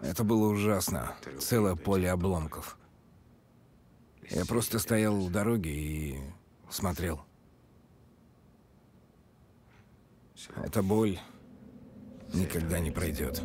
Это было ужасно. Целое поле обломков. Я просто стоял у дороги и смотрел. Эта боль никогда не пройдет.